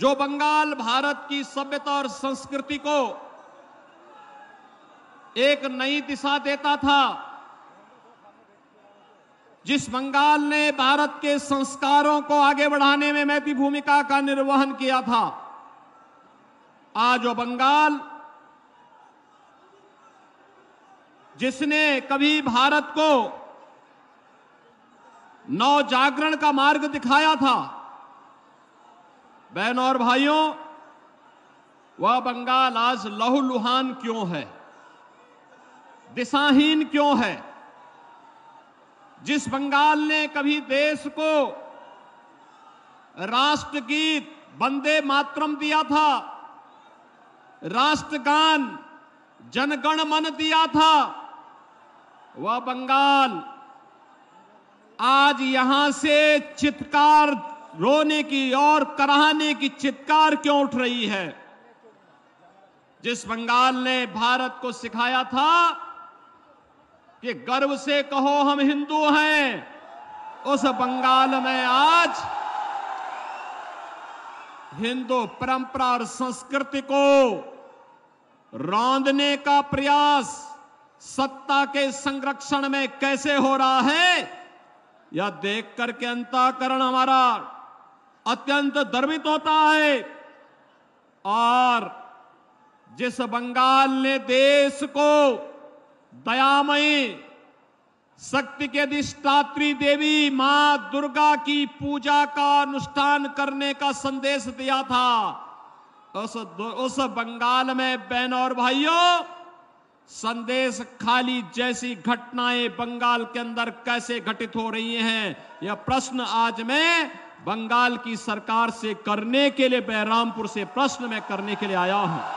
जो बंगाल भारत की सभ्यता और संस्कृति को एक नई दिशा देता था जिस बंगाल ने भारत के संस्कारों को आगे बढ़ाने में महती भूमिका का निर्वहन किया था आज वो बंगाल जिसने कभी भारत को नौ जागरण का मार्ग दिखाया था बहनों और भाइयों वह बंगाल आज लहूलुहान क्यों है दिशाहीन क्यों है जिस बंगाल ने कभी देश को राष्ट्रगीत वंदे मातरम दिया था राष्ट्रगान जनगण मन दिया था वह बंगाल आज यहां से चित्कार रोने की और कराहने की चित्कार क्यों उठ रही है जिस बंगाल ने भारत को सिखाया था कि गर्व से कहो हम हिंदू हैं उस बंगाल में आज हिंदू परंपरा और संस्कृति को रौंदने का प्रयास सत्ता के संरक्षण में कैसे हो रहा है यह देख करके अंताकरण हमारा अत्यंत दर्वित होता है और जिस बंगाल ने देश को दयामयी शक्ति के अधिष्ठात्री देवी मां दुर्गा की पूजा का अनुष्ठान करने का संदेश दिया था उस उस बंगाल में बहन और भाइयों संदेश खाली जैसी घटनाएं बंगाल के अंदर कैसे घटित हो रही हैं यह प्रश्न आज मैं बंगाल की सरकार से करने के लिए बहरामपुर से प्रश्न मैं करने के लिए आया हूं